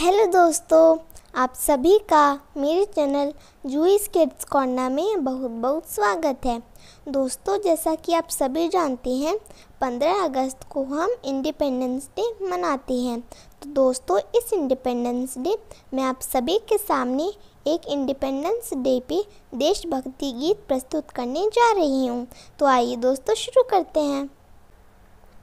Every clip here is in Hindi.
हेलो दोस्तों आप सभी का मेरे चैनल जूस किड्स कॉर्नर में बहुत बहुत स्वागत है दोस्तों जैसा कि आप सभी जानते हैं 15 अगस्त को हम इंडिपेंडेंस डे मनाते हैं तो दोस्तों इस इंडिपेंडेंस डे मैं आप सभी के सामने एक इंडिपेंडेंस डे पे देशभक्ति गीत प्रस्तुत करने जा रही हूँ तो आइए दोस्तों शुरू करते हैं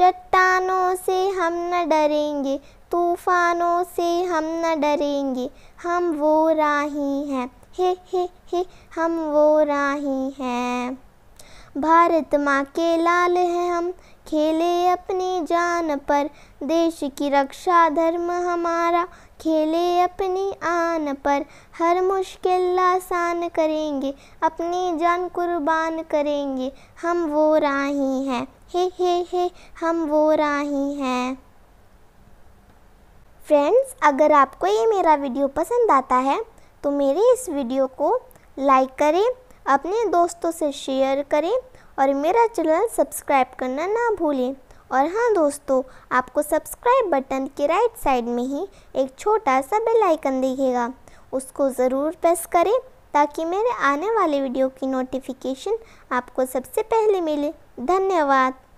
चट्टानों से हम न डरेंगे तूफानों से हम न डरेंगे हम वो राही हैं हे हे हे हम वो राही हैं भारत माँ के लाल हैं हम खेले अपनी जान पर देश की रक्षा धर्म हमारा खेले अपनी आन पर हर मुश्किल आसान करेंगे अपनी जान कुर्बान करेंगे हम वो राही हैं हे हे हे हम वो राही हैं फ्रेंड्स अगर आपको ये मेरा वीडियो पसंद आता है तो मेरे इस वीडियो को लाइक करें अपने दोस्तों से शेयर करें और मेरा चैनल सब्सक्राइब करना ना भूलें और हाँ दोस्तों आपको सब्सक्राइब बटन के राइट साइड में ही एक छोटा सा बेल आइकन दिखेगा उसको ज़रूर प्रेस करें ताकि मेरे आने वाले वीडियो की नोटिफिकेशन आपको सबसे पहले मिले धन्यवाद